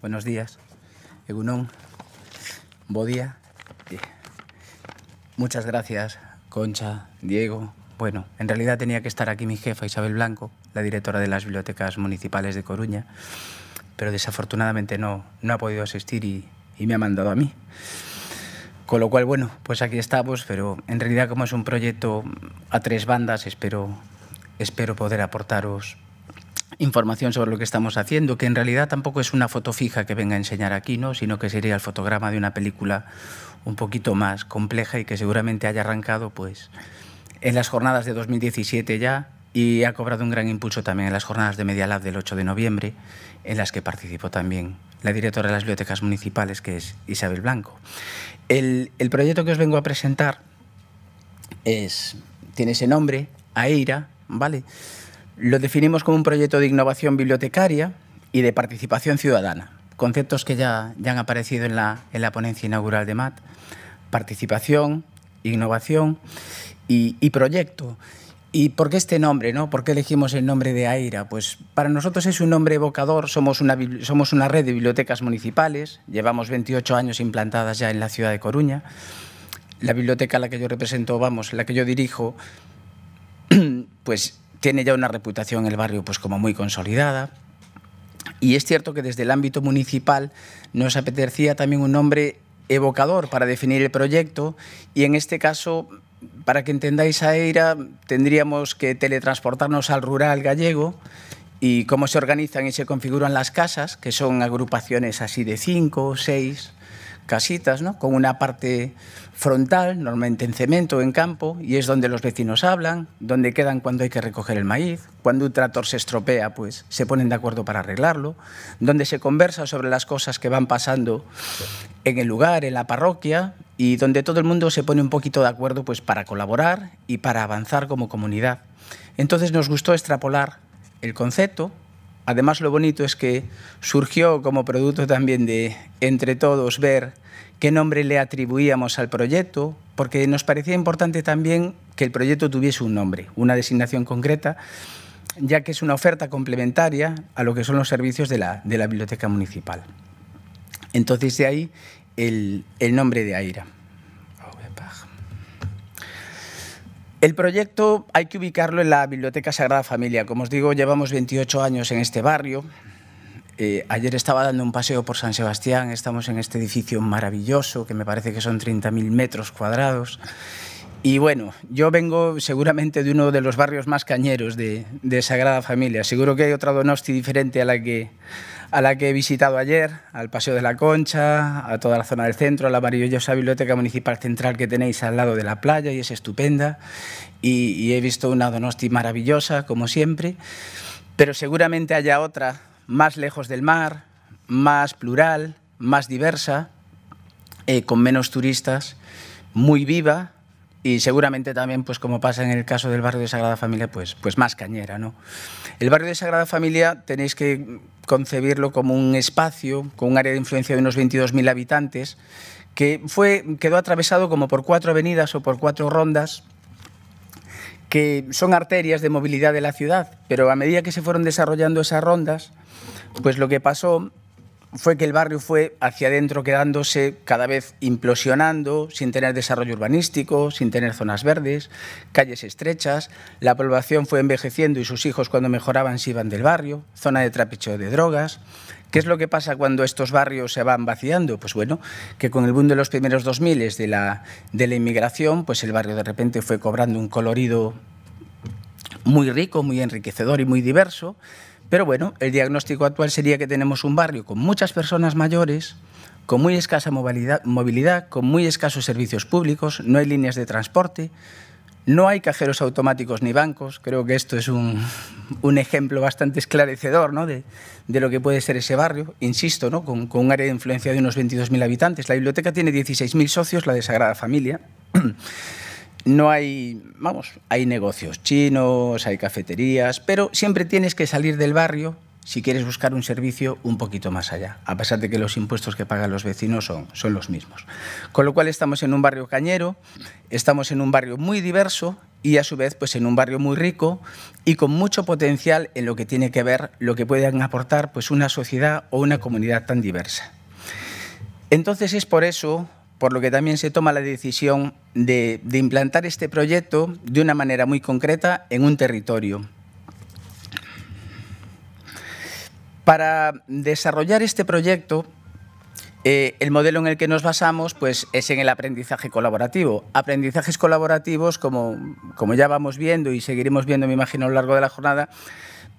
Buenos días, Egunon, Bodía. Eh, muchas gracias, Concha, Diego. Bueno, en realidad tenía que estar aquí mi jefa Isabel Blanco, la directora de las bibliotecas municipales de Coruña, pero desafortunadamente no, no ha podido asistir y, me ha mandado a mí. Con lo cual, bueno, pues aquí estamos, pero en realidad como es un proyecto a tres bandas, espero, espero poder aportaros información sobre lo que estamos haciendo, que en realidad tampoco es una foto fija que venga a enseñar aquí, ¿no? sino que sería el fotograma de una película un poquito más compleja y que seguramente haya arrancado pues, en las jornadas de 2017 ya y ha cobrado un gran impulso también en las jornadas de Media Lab del 8 de noviembre, en las que participó también la directora de las bibliotecas municipales, que es Isabel Blanco. El, proyecto que os vengo a presentar es, tiene ese nombre, AIRA, ¿vale? Lo definimos como un proyecto de innovación bibliotecaria y de participación ciudadana, conceptos que ya, han aparecido en la, ponencia inaugural de MAT. Participación, innovación y, proyecto. ¿Y por qué este nombre? No? ¿Por qué elegimos el nombre de AIRA? Pues para nosotros es un nombre evocador, somos una, somos una red de bibliotecas municipales, llevamos 28 años implantadas ya en la ciudad de Coruña. La biblioteca a la que yo represento, vamos, la que yo dirijo, pues tiene ya una reputación en el barrio pues como muy consolidada. Y es cierto que desde el ámbito municipal nos apetecía también un nombre evocador para definir el proyecto y en este caso, para que entendáis a Eira, tendríamos que teletransportarnos al rural gallego y cómo se organizan y se configuran las casas, que son agrupaciones así de cinco o seis casitas, ¿no? con una parte frontal, normalmente en cemento, o en campo, y es donde los vecinos hablan, donde quedan cuando hay que recoger el maíz, cuando un tractor se estropea, pues se ponen de acuerdo para arreglarlo, donde se conversa sobre las cosas que van pasando en el lugar, en la parroquia, y donde todo el mundo se pone un poquito de acuerdo pues, para colaborar y para avanzar como comunidad. Entonces nos gustó extrapolar el concepto Además, lo bonito es que surgió como producto también de, entre todos, ver qué nombre le atribuíamos al proyecto, porque nos parecía importante también que el proyecto tuviese un nombre, una designación concreta, ya que es una oferta complementaria a lo que son los servicios de la, biblioteca municipal. Entonces, de ahí el, el nombre de AIRA. El proyecto hay que ubicarlo en la Biblioteca Sagrada Familia. Como os digo, llevamos 28 años en este barrio. Eh, ayer estaba dando un paseo por San Sebastián, estamos en este edificio maravilloso, que me parece que son 30.000 metros cuadrados. Y bueno, yo vengo seguramente de uno de los barrios más cañeros de, de Sagrada Familia. Seguro que hay otra Donosti diferente a la que, a la que he visitado ayer, al Paseo de la Concha, a toda la zona del centro, a la maravillosa Biblioteca Municipal Central que tenéis al lado de la playa y es estupenda. Y, he visto una Donosti maravillosa, como siempre, pero seguramente haya otra más lejos del mar, más plural, más diversa, eh, con menos turistas, muy viva y seguramente también, pues como pasa en el caso del barrio de Sagrada Familia, pues, pues más cañera. ¿no? El barrio de Sagrada Familia tenéis que concebirlo como un espacio con un área de influencia de unos 22.000 habitantes que fue, quedó atravesado como por cuatro avenidas o por cuatro rondas que son arterias de movilidad de la ciudad, pero a medida que se fueron desarrollando esas rondas, pues lo que pasó fue que el barrio fue hacia adentro quedándose cada vez implosionando, sin tener desarrollo urbanístico, sin tener zonas verdes, calles estrechas, la población fue envejeciendo y sus hijos cuando mejoraban se iban del barrio, zona de trapicheo de drogas. ¿Qué es lo que pasa cuando estos barrios se van vaciando? Pues bueno, que con el boom de los primeros 2000 de la, de la inmigración, pues el barrio de repente fue cobrando un colorido muy rico, muy enriquecedor y muy diverso, pero bueno, el diagnóstico actual sería que tenemos un barrio con muchas personas mayores, con muy escasa movilidad, con muy escasos servicios públicos, no hay líneas de transporte, no hay cajeros automáticos ni bancos. Creo que esto es un, ejemplo bastante esclarecedor de, lo que puede ser ese barrio, insisto, con, con un área de influencia de unos 22.000 habitantes. La biblioteca tiene 16.000 socios, la de Sagrada Familia. no hay, vamos, hay negocios chinos, hay cafeterías, pero siempre tienes que salir del barrio si quieres buscar un servicio un poquito más allá, a pesar de que los impuestos que pagan los vecinos son, son los mismos. Con lo cual estamos en un barrio cañero, estamos en un barrio muy diverso y a su vez pues en un barrio muy rico y con mucho potencial en lo que tiene que ver lo que pueden aportar pues una sociedad o una comunidad tan diversa. Entonces es por eso por lo que también se toma la decisión de, implantar este proyecto de una manera muy concreta en un territorio. Para desarrollar este proyecto, eh, el modelo en el que nos basamos pues, es en el aprendizaje colaborativo. Aprendizajes colaborativos, como, ya vamos viendo y seguiremos viendo, me imagino, a lo largo de la jornada,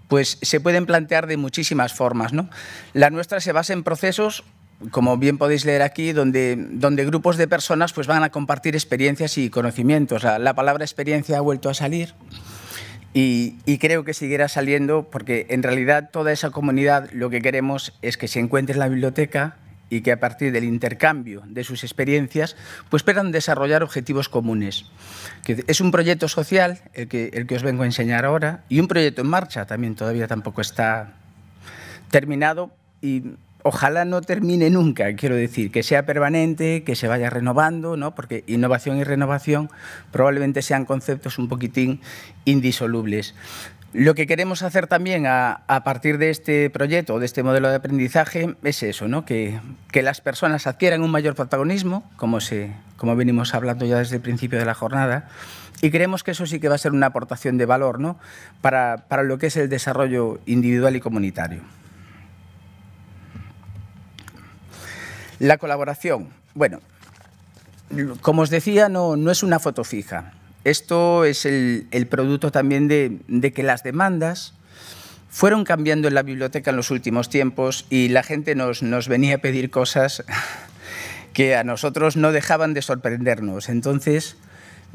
pues se pueden plantear de muchísimas formas. ¿no? La nuestra se basa en procesos como bien podéis leer aquí, donde, donde grupos de personas pues, van a compartir experiencias y conocimientos. La, la palabra experiencia ha vuelto a salir y, creo que seguirá saliendo porque en realidad toda esa comunidad lo que queremos es que se encuentre en la biblioteca y que a partir del intercambio de sus experiencias pues puedan desarrollar objetivos comunes. Que es un proyecto social el que, el que os vengo a enseñar ahora y un proyecto en marcha también todavía tampoco está terminado y ojalá no termine nunca, quiero decir, que sea permanente, que se vaya renovando, ¿no? porque innovación y renovación probablemente sean conceptos un poquitín indisolubles. Lo que queremos hacer también a, partir de este proyecto, de este modelo de aprendizaje, es eso, ¿no? que, que, las personas adquieran un mayor protagonismo, como, como venimos hablando ya desde el principio de la jornada, y creemos que eso sí que va a ser una aportación de valor ¿no? para, para lo que es el desarrollo individual y comunitario. La colaboración. Bueno, como os decía, no, no es una foto fija. Esto es el, producto también de, que las demandas fueron cambiando en la biblioteca en los últimos tiempos y la gente nos, nos venía a pedir cosas que a nosotros no dejaban de sorprendernos. Entonces,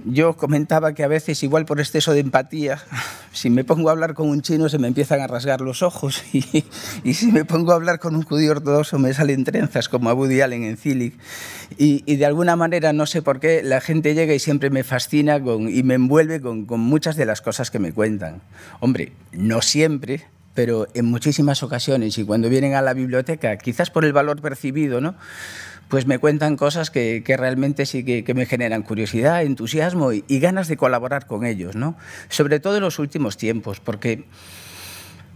yo comentaba que a veces, igual por exceso de empatía, si me pongo a hablar con un chino se me empiezan a rasgar los ojos y, si me pongo a hablar con un judío ortodoxo me salen trenzas como a Woody Allen en Zilic. Y, de alguna manera, no sé por qué, la gente llega y siempre me fascina y me envuelve con, con muchas de las cosas que me cuentan. Hombre, no siempre, pero en muchísimas ocasiones y cuando vienen a la biblioteca, quizás por el valor percibido, ¿no? pues me cuentan cosas que, realmente sí que, me generan curiosidad, entusiasmo y, ganas de colaborar con ellos, Sobre todo en los últimos tiempos, porque...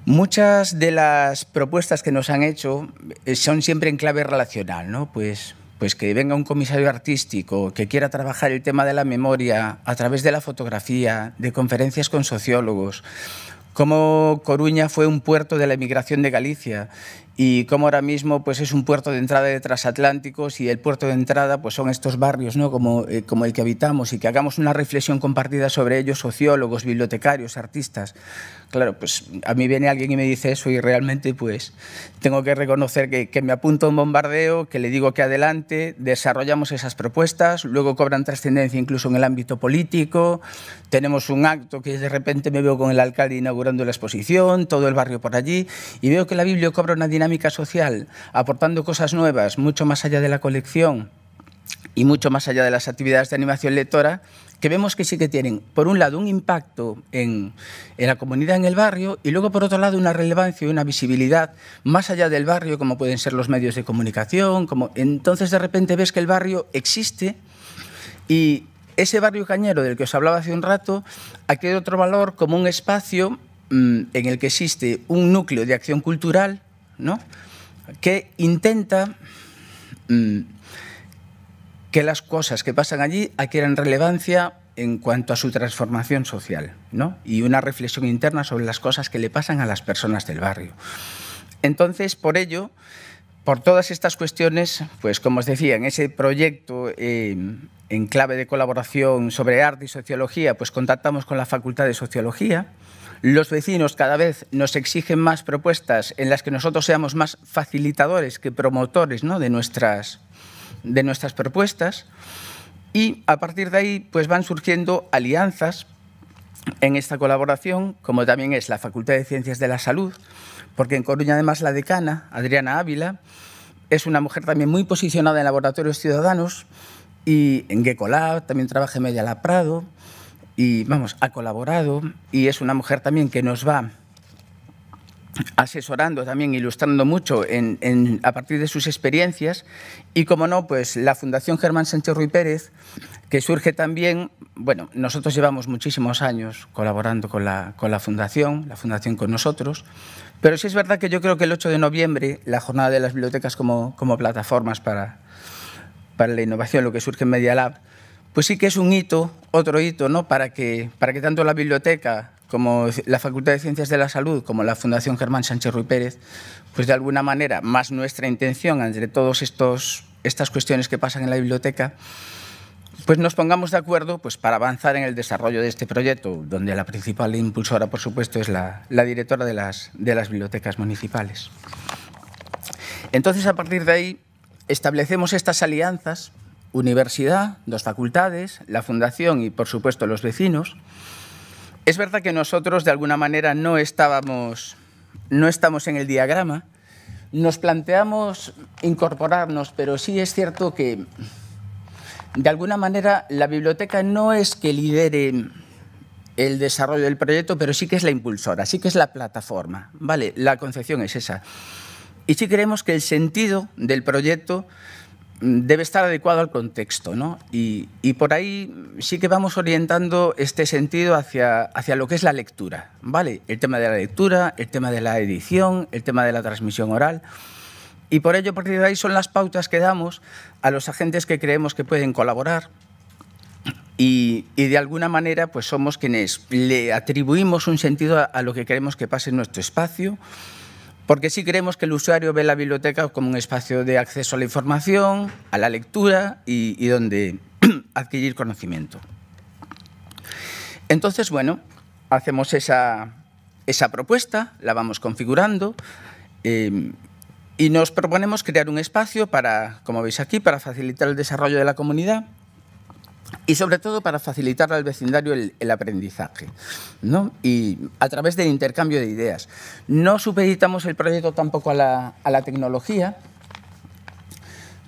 Muchas de las propuestas que nos han hecho eh, son siempre en clave relacional, ¿no? Pues, pues que venga un comisario artístico que quiera trabajar el tema de la memoria a través de la fotografía, de conferencias con sociólogos, cómo Coruña fue un puerto de la emigración de Galicia y como ahora mismo pues es un puerto de entrada de transatlánticos y el puerto de entrada pues son estos barrios ¿no? como, eh, como el que habitamos y que hagamos una reflexión compartida sobre ellos, sociólogos, bibliotecarios, artistas. Claro, pues a mí viene alguien y me dice eso y realmente pues tengo que reconocer que, que me apunto a un bombardeo, que le digo que adelante, desarrollamos esas propuestas, luego cobran trascendencia incluso en el ámbito político, tenemos un acto que de repente me veo con el alcalde inaugurando la exposición, todo el barrio por allí y veo que la Biblia cobra una dinámica social, aportando cosas nuevas, mucho más allá de la colección y mucho más allá de las actividades de animación lectora, que vemos que sí que tienen, por un lado, un impacto en, en, la comunidad, en el barrio, y luego, por otro lado, una relevancia y una visibilidad más allá del barrio, como pueden ser los medios de comunicación. Como... Entonces, de repente ves que el barrio existe y ese barrio cañero del que os hablaba hace un rato adquiere otro valor como un espacio mm, en el que existe un núcleo de acción cultural ¿no? que intenta mm, que las cosas que pasan allí adquieran relevancia en cuanto a su transformación social y una reflexión interna sobre las cosas que le pasan a las personas del barrio. Entonces, por ello, por todas estas cuestiones, pues como os decía, en ese proyecto eh, en clave de colaboración sobre arte y sociología, pues contactamos con la Facultad de Sociología, los vecinos cada vez nos exigen más propuestas en las que nosotros seamos más facilitadores que promotores de, nuestras, de nuestras propuestas. Y a partir de ahí pues van surgiendo alianzas en esta colaboración, como también es la Facultad de Ciencias de la Salud, porque en Coruña además la decana, Adriana Ávila, es una mujer también muy posicionada en laboratorios ciudadanos y en Gecolab, también trabaja en Mediala Prado y vamos, ha colaborado y es una mujer también que nos va asesorando también, ilustrando mucho en, a partir de sus experiencias y como no, pues la Fundación Germán Sánchez Ruy Pérez, que surge también, bueno, nosotros llevamos muchísimos años colaborando con la, Fundación, la Fundación con nosotros, pero sí es verdad que yo creo que el 8 de noviembre, la jornada de las bibliotecas como, como plataformas para, para la innovación, lo que surge en Media Lab, pues sí que es un hito, otro hito, ¿no? Para que, para que tanto la biblioteca como la Facultad de Ciencias de la Salud, como la Fundación Germán Sánchez Ruy Pérez, pues de alguna manera, más nuestra intención entre todas estas cuestiones que pasan en la biblioteca, pues nos pongamos de acuerdo pues, para avanzar en el desarrollo de este proyecto, donde la principal impulsora, por supuesto, es la, directora de las, de las bibliotecas municipales. Entonces, a partir de ahí, establecemos estas alianzas universidad, dos facultades, la fundación y, por supuesto, los vecinos. Es verdad que nosotros, de alguna manera, no estábamos, no estamos en el diagrama. Nos planteamos incorporarnos, pero sí es cierto que, de alguna manera, la biblioteca no es que lidere el desarrollo del proyecto, pero sí que es la impulsora, sí que es la plataforma. Vale, la concepción es esa. Y sí creemos que el sentido del proyecto debe estar adecuado al contexto, ¿no? Y, por ahí sí que vamos orientando este sentido hacia, hacia lo que es la lectura, ¿vale? El tema de la lectura, el tema de la edición, el tema de la transmisión oral. Y por ello, a partir de ahí, son las pautas que damos a los agentes que creemos que pueden colaborar. Y, de alguna manera, pues somos quienes le atribuimos un sentido a lo que queremos que pase en nuestro espacio porque sí queremos que el usuario ve la biblioteca como un espacio de acceso a la información, a la lectura y, donde adquirir conocimiento. Entonces, bueno, hacemos esa, propuesta, la vamos configurando eh, y nos proponemos crear un espacio para, como veis aquí, para facilitar el desarrollo de la comunidad y sobre todo para facilitar al vecindario el, aprendizaje ¿no? y a través del intercambio de ideas. No supeditamos el proyecto tampoco a la, a la tecnología,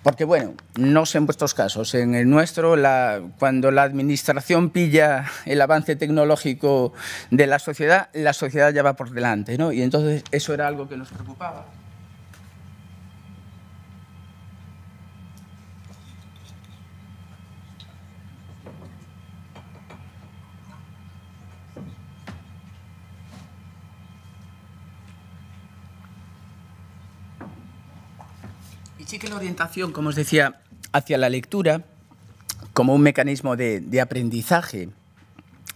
porque bueno, no sé en vuestros casos, en el nuestro, cuando la administración pilla el avance tecnológico de la sociedad, la sociedad ya va por delante, ¿no? Y entonces eso era algo que nos preocupaba. que la orientación, como os decía, hacia la lectura como un mecanismo de, aprendizaje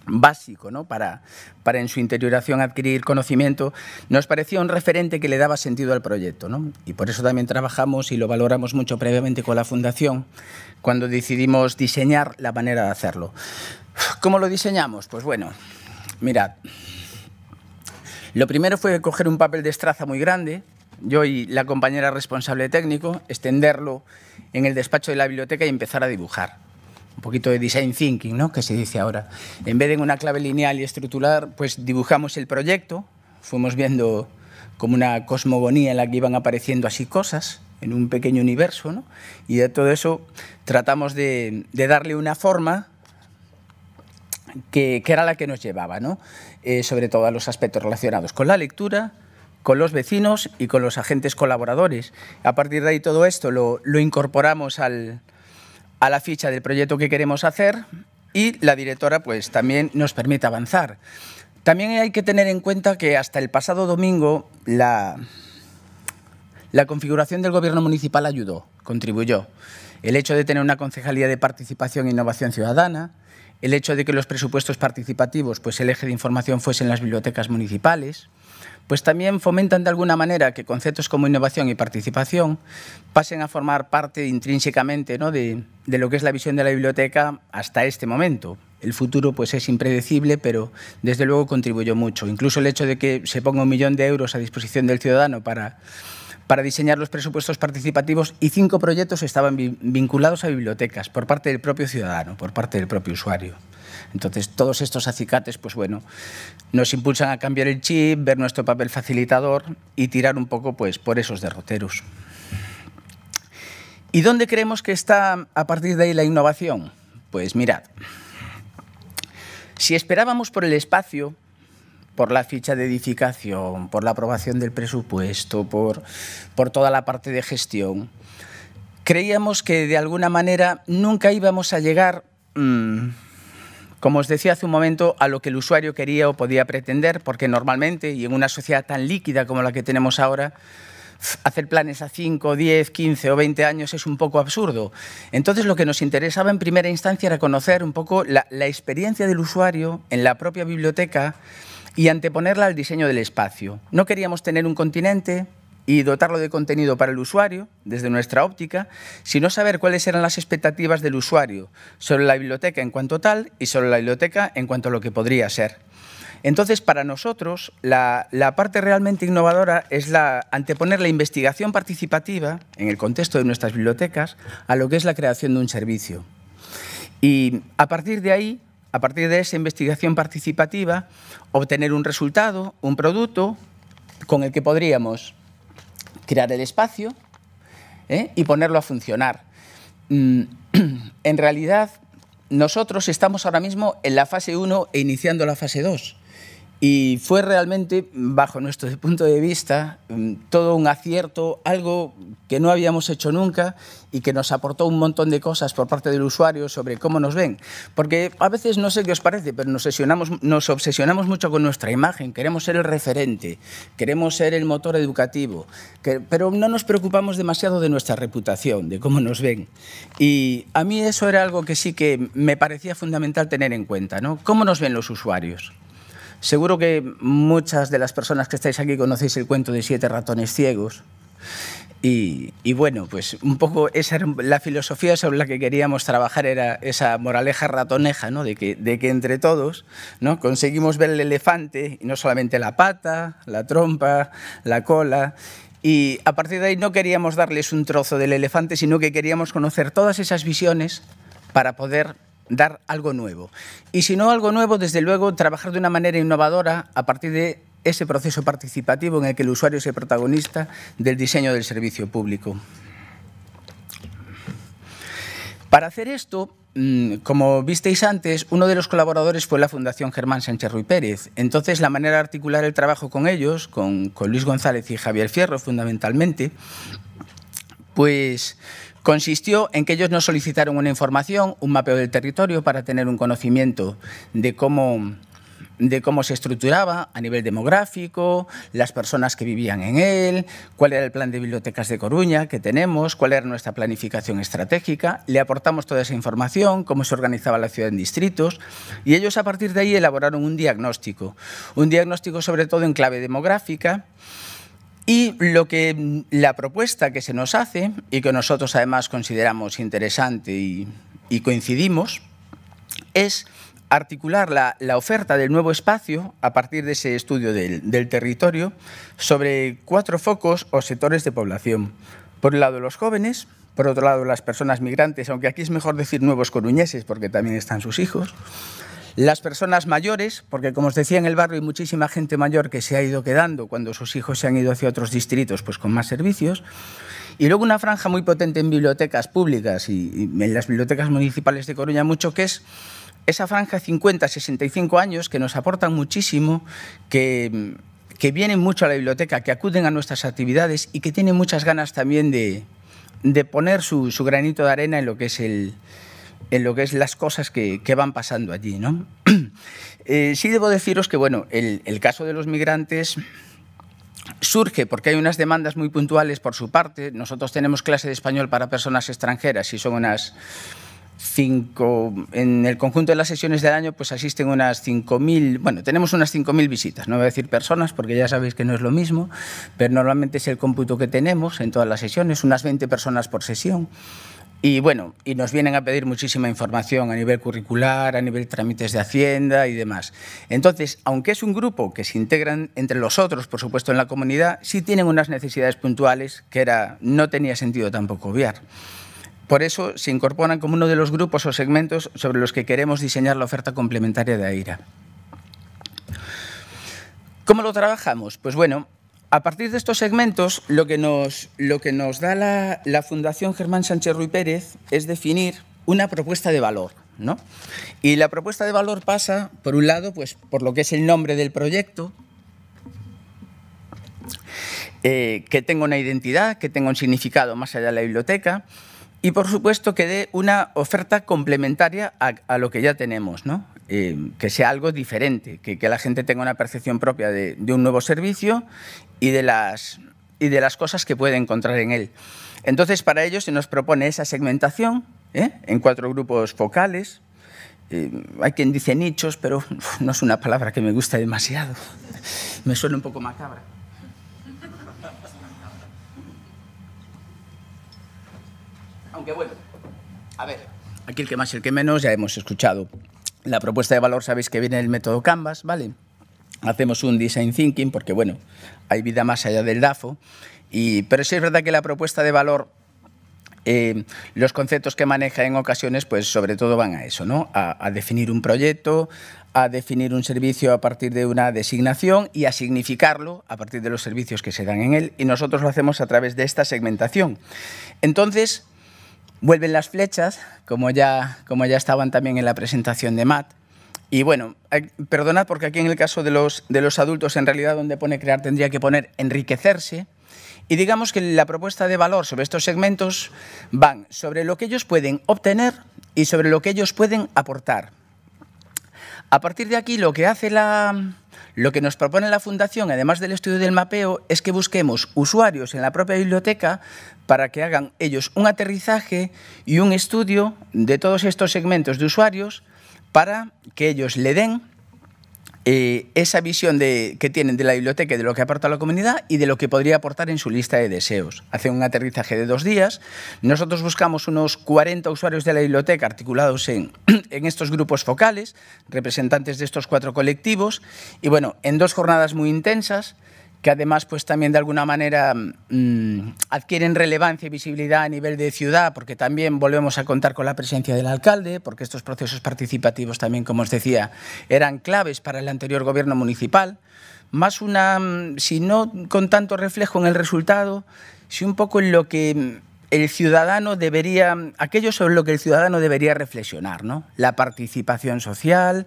básico ¿no? para, en su interioración adquirir conocimiento, nos parecía un referente que le daba sentido al proyecto. Y por eso también trabajamos y lo valoramos mucho previamente con la Fundación cuando decidimos diseñar la manera de hacerlo. ¿Cómo lo diseñamos? Pues bueno, mirad, lo primero fue coger un papel de estraza muy grande, yo y la compañera responsable técnico, extenderlo en el despacho de la biblioteca y empezar a dibujar. Un poquito de design thinking, ¿no? Que se dice ahora. En vez de una clave lineal y estructural, pues dibujamos el proyecto, fuimos viendo como una cosmogonía en la que iban apareciendo así cosas en un pequeño universo, ¿no? Y de todo eso tratamos de, darle una forma que, era la que nos llevaba, ¿no? Eh, sobre todo a los aspectos relacionados con la lectura, con los vecinos y con los agentes colaboradores. A partir de ahí todo esto lo, incorporamos a la ficha del proyecto que queremos hacer y la directora pues también nos permite avanzar. También hay que tener en cuenta que hasta el pasado domingo la, la configuración del gobierno municipal ayudó, contribuyó. El hecho de tener una concejalía de participación e innovación ciudadana, el hecho de que los presupuestos participativos, pues el eje de información fuesen las bibliotecas municipales, pues también fomentan de alguna manera que conceptos como innovación y participación pasen a formar parte intrínsecamente de, de, lo que es la visión de la biblioteca hasta este momento. El futuro pues, es impredecible, pero desde luego contribuyó mucho. Incluso el hecho de que se ponga un millón de euros a disposición del ciudadano para para diseñar los presupuestos participativos y cinco proyectos estaban vinculados a bibliotecas por parte del propio ciudadano, por parte del propio usuario. Entonces, todos estos acicates, pues bueno, nos impulsan a cambiar el chip, ver nuestro papel facilitador y tirar un poco pues, por esos derroteros. ¿Y dónde creemos que está a partir de ahí la innovación? Pues mirad, si esperábamos por el espacio, por la ficha de edificación, por la aprobación del presupuesto, por, por toda la parte de gestión, creíamos que de alguna manera nunca íbamos a llegar, mm, como os decía hace un momento, a lo que el usuario quería o podía pretender, porque normalmente, y en una sociedad tan líquida como la que tenemos ahora, hacer planes a 5, 10, 15 o 20 años es un poco absurdo. Entonces lo que nos interesaba en primera instancia era conocer un poco la experiencia del usuario en la propia biblioteca, y anteponerla al diseño del espacio. No queríamos tener un continente y dotarlo de contenido para el usuario, desde nuestra óptica, sino saber cuáles eran las expectativas del usuario sobre la biblioteca en cuanto tal y sobre la biblioteca en cuanto a lo que podría ser. Entonces, para nosotros, la, parte realmente innovadora es la, anteponer la investigación participativa, en el contexto de nuestras bibliotecas, a lo que es la creación de un servicio. Y a partir de ahí, a partir de esa investigación participativa, obtener un resultado, un producto, con el que podríamos crear el espacio ¿eh? y ponerlo a funcionar. Mm, en realidad, nosotros estamos ahora mismo en la fase 1 e iniciando la fase 2. Y fue realmente, bajo nuestro punto de vista, mm, todo un acierto, algo que no habíamos hecho nunca y que nos aportó un montón de cosas por parte del usuario sobre cómo nos ven. Porque a veces, no sé qué os parece, pero nos obsesionamos, nos obsesionamos mucho con nuestra imagen, queremos ser el referente, queremos ser el motor educativo, pero no nos preocupamos demasiado de nuestra reputación, de cómo nos ven. Y a mí eso era algo que sí que me parecía fundamental tener en cuenta, ¿no? ¿Cómo nos ven los usuarios? Seguro que muchas de las personas que estáis aquí conocéis el cuento de siete ratones ciegos. Y, bueno, pues un poco esa la filosofía sobre la que queríamos trabajar era esa moraleja ratoneja, De que, entre todos ¿no? conseguimos ver el elefante, y no solamente la pata, la trompa, la cola, y a partir de ahí no queríamos darles un trozo del elefante, sino que queríamos conocer todas esas visiones para poder dar algo nuevo. Y si no algo nuevo, desde luego, trabajar de una manera innovadora a partir de ese proceso participativo en el que el usuario es el protagonista del diseño del servicio público. Para hacer esto, mm, como visteis antes, uno de los colaboradores fue la Fundación Germán Sánchez Ruiz Pérez. Entonces, la manera de articular el trabajo con ellos, con, con Luis González y Javier Fierro fundamentalmente, pues Consistió en que ellos nos solicitaron una información, un mapeo del territorio para tener un conocimiento de cómo de cómo se estructuraba a nivel demográfico, las personas que vivían en él, cuál era el plan de bibliotecas de Coruña que tenemos, cuál era nuestra planificación estratégica. Le aportamos toda esa información, cómo se organizaba la ciudad en distritos y ellos a partir de ahí elaboraron un diagnóstico, un diagnóstico sobre todo en clave demográfica y lo que, mm, la propuesta que se nos hace y que nosotros además consideramos interesante y, coincidimos es articular la, oferta del nuevo espacio a partir de ese estudio del, del, territorio sobre cuatro focos o sectores de población. Por un lado los jóvenes, por otro lado las personas migrantes, aunque aquí es mejor decir nuevos coruñeses porque también están sus hijos. Las personas mayores, porque como os decía en el barrio hay muchísima gente mayor que se ha ido quedando cuando sus hijos se han ido hacia otros distritos, pues con más servicios. Y luego una franja muy potente en bibliotecas públicas y, en las bibliotecas municipales de Coruña mucho, que es esa franja 50-65 años que nos aportan muchísimo, que, vienen mucho a la biblioteca, que acuden a nuestras actividades y que tienen muchas ganas también de, poner su, granito de arena en lo que es el, en lo que es las cosas que, van pasando allí. ¿no? Eh, sí debo deciros que bueno, el, caso de los migrantes surge porque hay unas demandas muy puntuales por su parte. Nosotros tenemos clase de español para personas extranjeras y son unas cinco, en el conjunto de las sesiones del año pues asisten unas 5.000, bueno, tenemos unas 5.000 visitas, no voy a decir personas porque ya sabéis que no es lo mismo, pero normalmente es el cómputo que tenemos en todas las sesiones, unas 20 personas por sesión. Y bueno, y nos vienen a pedir muchísima información a nivel curricular, a nivel trámites de Hacienda y demás. Entonces, aunque es un grupo que se integran entre los otros, por supuesto, en la comunidad, sí tienen unas necesidades puntuales que era, no tenía sentido tampoco obviar. Por eso se incorporan como uno de los grupos o segmentos sobre los que queremos diseñar la oferta complementaria de AIRA. ¿Cómo lo trabajamos? Pues bueno, a partir de estos segmentos, lo que nos, lo que nos da la, Fundación Germán Sánchez Ruy Pérez es definir una propuesta de valor. ¿no? Y la propuesta de valor pasa, por un lado, pues, por lo que es el nombre del proyecto, eh, que tenga una identidad, que tenga un significado más allá de la biblioteca y, por supuesto, que dé una oferta complementaria a, a lo que ya tenemos. ¿no? Em, que sea algo diferente, que, la gente tenga una percepción propia de, un nuevo servicio y de, las, y de las cosas que puede encontrar en él. Entonces, para ello se nos propone esa segmentación ¿eh? en cuatro grupos focales. Em, hay quien dice nichos, pero no es una palabra que me gusta demasiado. me suena un poco macabra. Aunque bueno, a ver, aquí el que más y el que menos ya hemos escuchado. La propuesta de valor sabéis que viene del método Canvas, ¿vale? Hacemos un design thinking porque, bueno, hay vida más allá del DAFO. Y, pero sí es verdad que la propuesta de valor eh, los conceptos que maneja en ocasiones, pues sobre todo van a eso, ¿no? A, a, definir un proyecto, a definir un servicio a partir de una designación y a significarlo a partir de los servicios que se dan en él. Y nosotros lo hacemos a través de esta segmentación. Entonces, Vuelven las flechas, como ya, como ya estaban también en la presentación de Matt. Y bueno, perdonad porque aquí en el caso de los, de los adultos, en realidad donde pone crear tendría que poner enriquecerse. Y digamos que la propuesta de valor sobre estos segmentos van sobre lo que ellos pueden obtener y sobre lo que ellos pueden aportar. A partir de aquí, lo que hace la, lo que nos propone la Fundación, además del estudio del mapeo, es que busquemos usuarios en la propia biblioteca para que hagan ellos un aterrizaje y un estudio de todos estos segmentos de usuarios para que ellos le den eh, esa visión que tienen de la biblioteca, de lo que aporta a la comunidad y de lo que podría aportar en su lista de deseos. Hace un aterrizaje de dos días. Nosotros buscamos unos 40 usuarios de la biblioteca articulados en estos grupos focales, representantes de estos cuatro colectivos. Y bueno, en dos jornadas muy intensas, que además pues también de alguna manera mm, adquieren relevancia y visibilidad a nivel de ciudad, porque también volvemos a contar con la presencia del alcalde, porque estos procesos participativos también, como os decía, eran claves para el anterior gobierno municipal, más una, mm, si no con tanto reflejo en el resultado, si un poco en lo que mm, el ciudadano debería, aquello sobre lo que el ciudadano debería reflexionar, ¿no? La participación social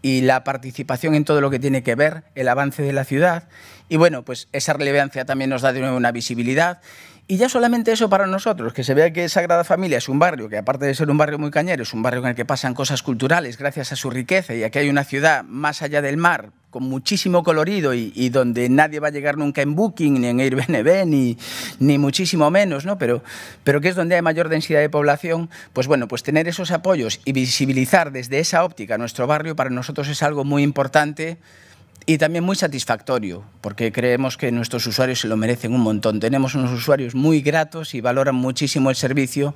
y la participación en todo lo que tiene que ver el avance de la ciudad. Y bueno, pues esa relevancia también nos da de nuevo una visibilidad. Y ya solamente eso para nosotros, que se vea que Sagrada Familia es un barrio que aparte de ser un barrio muy cañero, es un barrio en el que pasan cosas culturales gracias a su riqueza y aquí hay una ciudad más allá del mar, con muchísimo colorido y, donde nadie va a llegar nunca en Booking, ni en Airbnb, ni, ni muchísimo menos, ¿no? Pero, pero que es donde hay mayor densidad de población, pues bueno, pues tener esos apoyos y visibilizar desde esa óptica nuestro barrio para nosotros es algo muy importante y también muy satisfactorio, porque creemos que nuestros usuarios se lo merecen un montón. Tenemos unos usuarios muy gratos y valoran muchísimo el servicio,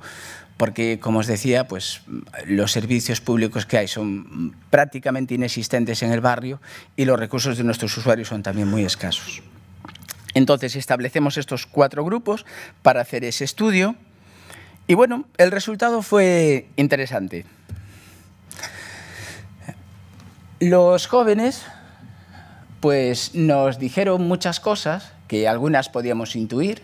porque, como os decía, pues, los servicios públicos que hay son prácticamente inexistentes en el barrio y los recursos de nuestros usuarios son también muy escasos. Entonces, establecemos estos cuatro grupos para hacer ese estudio. Y bueno, el resultado fue interesante. Los jóvenes pues nos dijeron muchas cosas que algunas podíamos intuir,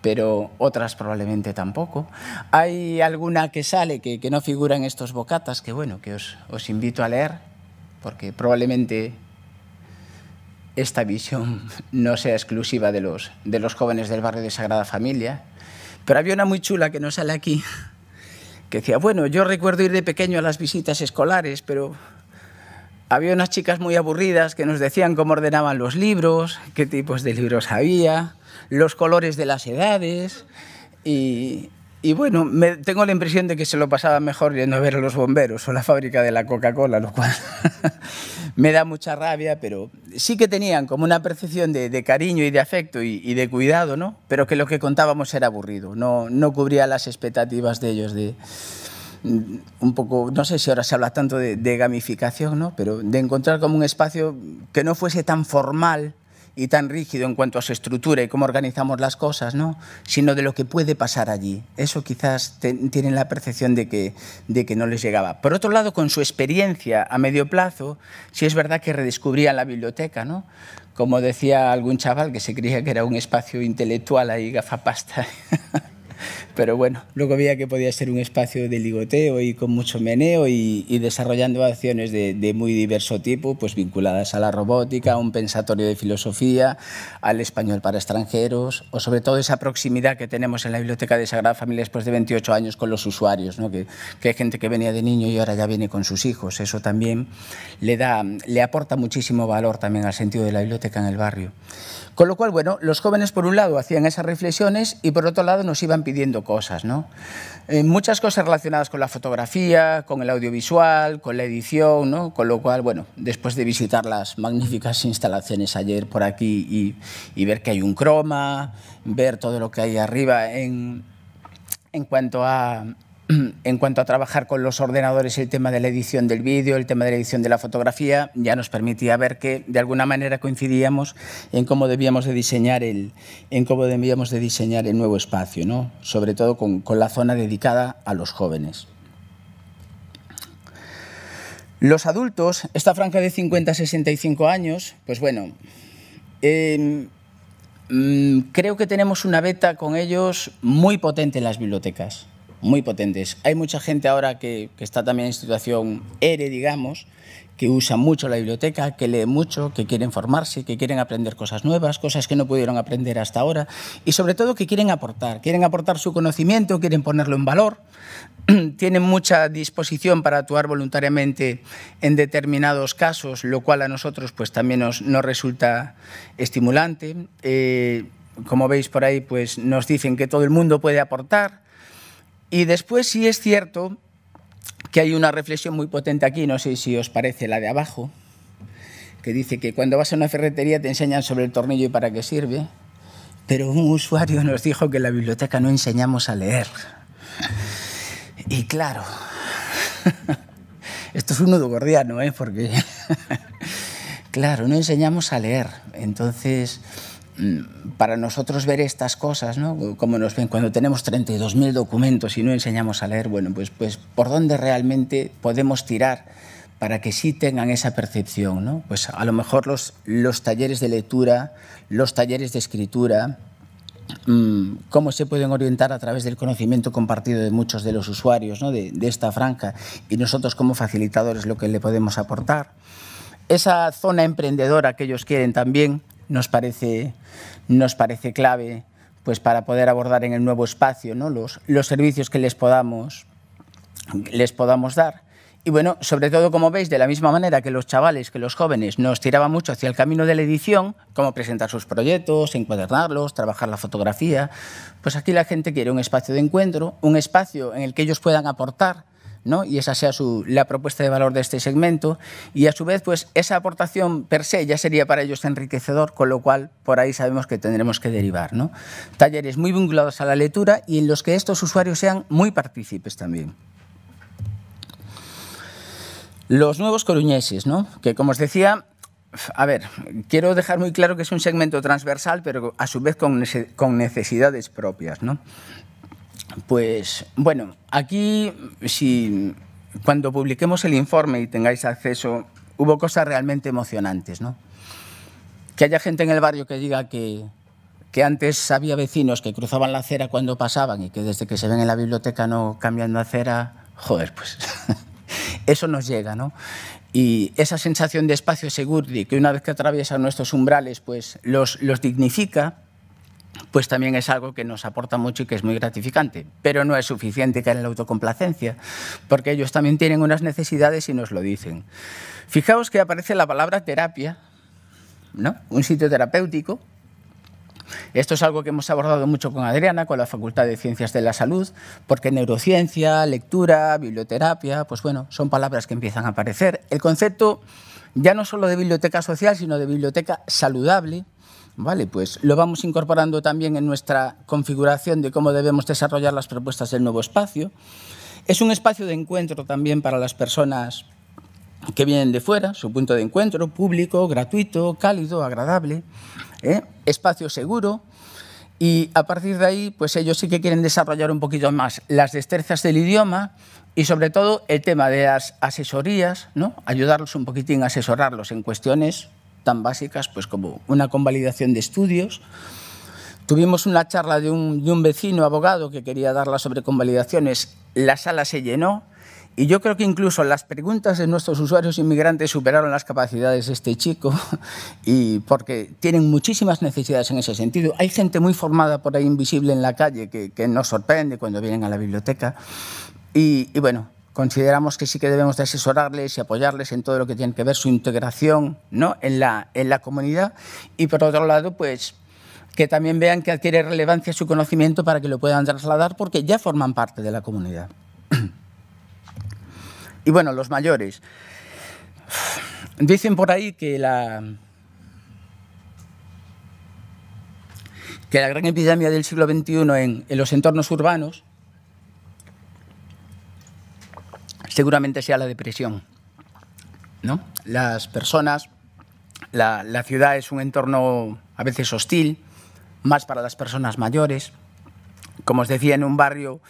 pero otras probablemente tampoco. Hay alguna que sale que, no figura en estos bocatas, que bueno, que os, invito a leer, porque probablemente esta visión no sea exclusiva de los, de los jóvenes del barrio de Sagrada Familia. Pero había una muy chula que nos sale aquí, que decía, bueno, yo recuerdo ir de pequeño a las visitas escolares, pero había unas chicas muy aburridas que nos decían cómo ordenaban los libros, qué tipos de libros había, los colores de las edades. Y, bueno, tengo la impresión de que se lo pasaba mejor yendo a ver a los bomberos o la fábrica de la Coca-Cola, lo cual me da mucha rabia, pero sí que tenían como una percepción de, cariño y de afecto y, y, de cuidado, ¿no? Pero que lo que contábamos era aburrido, no, no cubría las expectativas de ellos de Mm, un poco, no sé si ahora se habla tanto de, gamificación, ¿no? pero de encontrar como un espacio que no fuese tan formal y tan rígido en cuanto a su estructura y cómo organizamos las cosas, ¿no? sino de lo que puede pasar allí. Eso quizás tienen la percepción de que, de que no les llegaba. Por otro lado, con su experiencia a medio plazo, sí es verdad que redescubrían la biblioteca, ¿no? como decía algún chaval que se creía que era un espacio intelectual ahí, gafapasta. Pero bueno, luego veía que podía ser un espacio de ligoteo y con mucho meneo y, desarrollando acciones de, muy diverso tipo, pues vinculadas a la robótica, a un pensatorio de filosofía, al español para extranjeros o sobre todo esa proximidad que tenemos en la Biblioteca de Sagrada Familia después de 28 años con los usuarios, ¿no? que, que hay gente que venía de niño y ahora ya viene con sus hijos. Eso también le, da, le aporta muchísimo valor también al sentido de la biblioteca en el barrio. Con lo cual, bueno, los jóvenes por un lado hacían esas reflexiones y por otro lado nos iban pidiendo cosas, ¿no? Eh, muchas cosas relacionadas con la fotografía, con el audiovisual, con la edición, Con lo cual, bueno, después de visitar las magníficas instalaciones ayer por aquí y, ver que hay un croma, ver todo lo que hay arriba en cuanto a en cuanto a trabajar con los ordenadores el tema de la edición del vídeo, el tema de la edición de la fotografía, ya nos permitía ver que de alguna manera coincidíamos en cómo debíamos de diseñar el, en cómo de diseñar el nuevo espacio, ¿no? sobre todo con, la zona dedicada a los jóvenes. Los adultos, esta franja de 50 a 65 años, pues bueno, em, mm, creo que tenemos una beta con ellos muy potente en las bibliotecas muy potentes. Hay mucha gente ahora que, está también en situación ERE, digamos, que usa mucho la biblioteca, que lee mucho, que quieren formarse, que quieren aprender cosas nuevas, cosas que no pudieron aprender hasta ahora y sobre todo que quieren aportar, quieren aportar su conocimiento, quieren ponerlo en valor, tienen mucha disposición para actuar voluntariamente en determinados casos, lo cual a nosotros pues también nos, resulta estimulante. Eh, como veis por ahí, pues nos dicen que todo el mundo puede aportar, y después sí es cierto que hay una reflexión muy potente aquí, no sé si os parece la de abajo, que dice que cuando vas a una ferretería te enseñan sobre el tornillo y para qué sirve, pero un usuario nos dijo que en la biblioteca no enseñamos a leer. Y claro, esto es un nudo gordiano, ¿eh? porque claro, no enseñamos a leer. Entonces, Mm, para nosotros ver estas cosas, ¿no? como nos ven cuando tenemos 32.000 documentos y no enseñamos a leer, bueno, pues, pues por dónde realmente podemos tirar para que sí tengan esa percepción. ¿no? Pues a lo mejor los, los talleres de lectura, los talleres de escritura, mm, cómo se pueden orientar a través del conocimiento compartido de muchos de los usuarios ¿no? de, de, esta franca... y nosotros como facilitadores lo que le podemos aportar. Esa zona emprendedora que ellos quieren también, nos parece, nos parece clave pues para poder abordar en el nuevo espacio ¿no? los, los servicios que les podamos, les podamos dar. Y bueno, sobre todo, como veis, de la misma manera que los chavales, que los jóvenes nos tiraban mucho hacia el camino de la edición, como presentar sus proyectos, encuadernarlos, trabajar la fotografía, pues aquí la gente quiere un espacio de encuentro, un espacio en el que ellos puedan aportar y esa sea la propuesta de valor de este segmento. Y a su vez, pues esa aportación per se ya sería para ellos enriquecedor, con lo cual por ahí sabemos que tendremos que derivar. Talleres muy vinculados a la lectura y en los que estos usuarios sean muy partícipes también. Los nuevos coruñeses, que como os decía, a ver, quiero dejar muy claro que es un segmento transversal, pero a su vez con necesidades propias. ¿no? Pues bueno, aquí si cuando publiquemos el informe y tengáis acceso, hubo cosas realmente emocionantes, ¿no? Que haya gente en el barrio que diga que, antes había vecinos que cruzaban la acera cuando pasaban y que desde que se ven en la biblioteca no cambian de acera, joder, pues eso nos llega, Y esa sensación de espacio seguro, y que una vez que atraviesan nuestros umbrales, pues los, los dignifica, pues también es algo que nos aporta mucho y que es muy gratificante. Pero no es suficiente caer en la autocomplacencia, porque ellos también tienen unas necesidades y nos lo dicen. Fijaos que aparece la palabra terapia, ¿no? un sitio terapéutico, esto es algo que hemos abordado mucho con Adriana, con la Facultad de Ciencias de la Salud, porque neurociencia, lectura, biblioterapia, pues bueno, son palabras que empiezan a aparecer. El concepto ya no solo de biblioteca social, sino de biblioteca saludable, Vale, pues lo vamos incorporando también en nuestra configuración de cómo debemos desarrollar las propuestas del nuevo espacio. Es un espacio de encuentro también para las personas que vienen de fuera, su punto de encuentro, público, gratuito, cálido, agradable. ¿eh? espacio seguro. Y a partir de ahí, pues ellos sí que quieren desarrollar un poquito más las destrezas del idioma y sobre todo el tema de las asesorías, ¿no? ayudarlos un poquitín, asesorarlos en cuestiones tan básicas pues como una convalidación de estudios. Tuvimos una charla de un, de un vecino abogado que quería darla sobre convalidaciones, la sala se llenó, y yo creo que incluso las preguntas de nuestros usuarios inmigrantes superaron las capacidades de este chico, y porque tienen muchísimas necesidades en ese sentido. Hay gente muy formada por ahí invisible en la calle que, nos sorprende cuando vienen a la biblioteca. Y, bueno, consideramos que sí que debemos de asesorarles y apoyarles en todo lo que tiene que ver su integración ¿no? en, la, en la comunidad. Y por otro lado, pues que también vean que adquiere relevancia su conocimiento para que lo puedan trasladar porque ya forman parte de la comunidad. Y bueno, los mayores. Dicen por ahí que la, que la gran epidemia del siglo XXI en, los entornos urbanos seguramente sea la depresión. ¿no? Las personas, la, la ciudad es un entorno a veces hostil, más para las personas mayores. Como os decía, en un barrio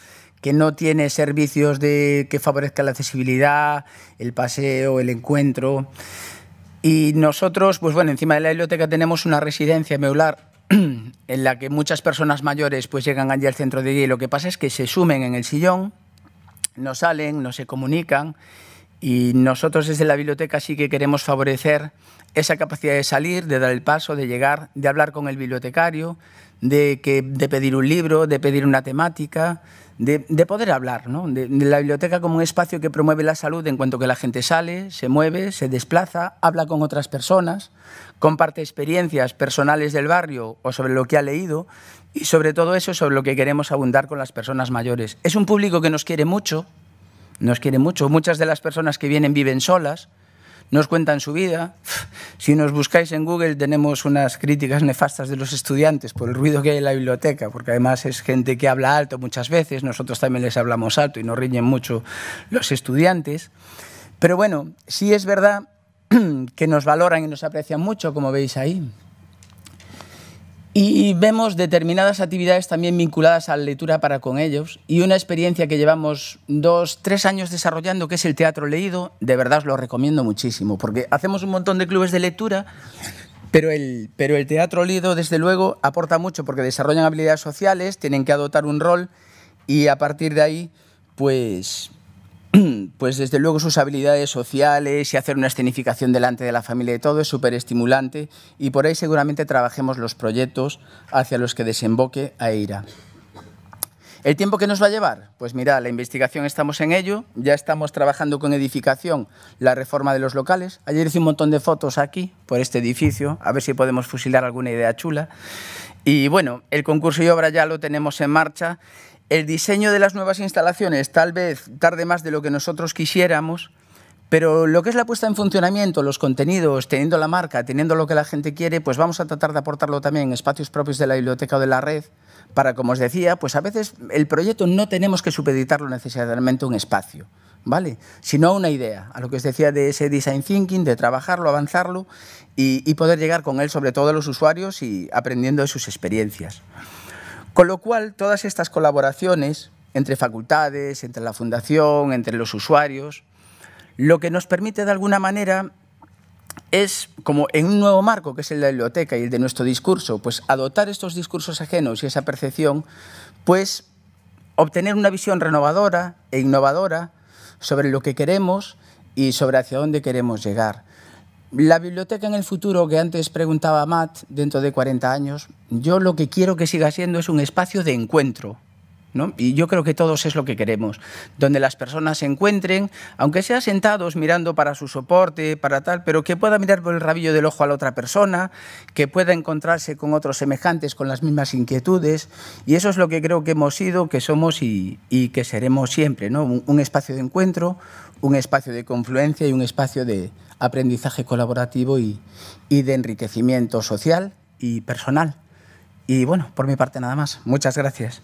que no tiene servicios de, que favorezcan la accesibilidad, el paseo, el encuentro. Y nosotros, pues bueno, encima de la biblioteca tenemos una residencia meular en la que muchas personas mayores pues llegan allí al centro de día y lo que pasa es que se sumen en el sillón, no salen, no se comunican y nosotros desde la biblioteca sí que queremos favorecer esa capacidad de salir, de dar el paso, de llegar, de hablar con el bibliotecario, de, pedir un libro, de pedir una temática, de, poder hablar, ¿no? de, la biblioteca como un espacio que promueve la salud en cuanto que la gente sale, se mueve, se desplaza, habla con otras personas, comparte experiencias personales del barrio o sobre lo que ha leído y sobre todo eso sobre lo que queremos abundar con las personas mayores. Es un público que nos quiere mucho, nos quiere mucho. Muchas de las personas que vienen viven solas, nos cuentan su vida. Si nos buscáis en Google tenemos unas críticas nefastas de los estudiantes por el ruido que hay en la biblioteca, porque además es gente que habla alto muchas veces, nosotros también les hablamos alto y nos riñen mucho los estudiantes. Pero bueno, sí es verdad que nos valoran y nos aprecian mucho, como veis ahí. Y vemos determinadas actividades también vinculadas a la lectura para con ellos y una experiencia que llevamos dos, tres años desarrollando, que es el teatro leído, de verdad os lo recomiendo muchísimo, porque hacemos un montón de clubes de lectura, pero el, pero el teatro leído, desde luego, aporta mucho porque desarrollan habilidades sociales, tienen que adoptar un rol y a partir de ahí, pues, pues desde luego sus habilidades sociales y hacer una escenificación delante de la familia y todo es súper estimulante y por ahí seguramente trabajemos los proyectos hacia los que desemboque Aira. ¿El tiempo que nos va a llevar? Pues mira, la investigación estamos en ello, ya estamos trabajando con edificación, la reforma de los locales. Ayer hice un montón de fotos aquí, por este edificio, a ver si podemos fusilar alguna idea chula. Y bueno, el concurso y obra ya lo tenemos en marcha el diseño de las nuevas instalaciones tal vez tarde más de lo que nosotros quisiéramos, pero lo que es la puesta en funcionamiento, los contenidos, teniendo la marca, teniendo lo que la gente quiere, pues vamos a tratar de aportarlo también en espacios propios de la biblioteca o de la red, para, como os decía, pues a veces el proyecto no tenemos que supeditarlo necesariamente a un espacio, ¿vale? Sino a una idea, a lo que os decía de ese design thinking, de trabajarlo, avanzarlo y, y poder llegar con él sobre todo a los usuarios y aprendiendo de sus experiencias. Con lo cual, todas estas colaboraciones entre facultades, entre la fundación, entre los usuarios, lo que nos permite de alguna manera es como en un nuevo marco, que es el de la biblioteca y el de nuestro discurso, pues adoptar estos discursos ajenos y esa percepción, pues obtener una visión renovadora e innovadora sobre lo que queremos y sobre hacia dónde queremos llegar. La biblioteca en el futuro, que antes preguntaba Matt, dentro de 40 años, yo lo que quiero que siga siendo es un espacio de encuentro. ¿no? Y yo creo que todos es lo que queremos, donde las personas se encuentren, aunque sea sentados mirando para su soporte, para tal, pero que pueda mirar por el rabillo del ojo a la otra persona, que pueda encontrarse con otros semejantes con las mismas inquietudes. Y eso es lo que creo que hemos sido, que somos y, que seremos siempre. ¿no? un espacio de encuentro, un espacio de confluencia y un espacio de, aprendizaje colaborativo y, de enriquecimiento social y personal. Y bueno, por mi parte nada más. Muchas gracias.